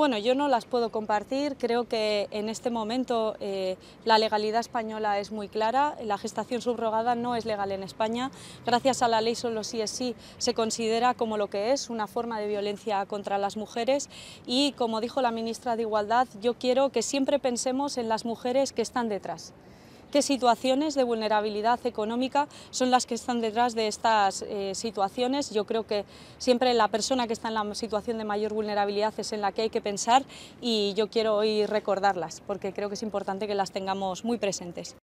Bueno, yo no las puedo compartir. Creo que en este momento eh, la legalidad española es muy clara. La gestación subrogada no es legal en España. Gracias a la ley solo sí es sí se considera como lo que es una forma de violencia contra las mujeres. Y como dijo la ministra de Igualdad, yo quiero que siempre pensemos en las mujeres que están detrás qué situaciones de vulnerabilidad económica son las que están detrás de estas eh, situaciones. Yo creo que siempre la persona que está en la situación de mayor vulnerabilidad es en la que hay que pensar y yo quiero hoy recordarlas porque creo que es importante que las tengamos muy presentes.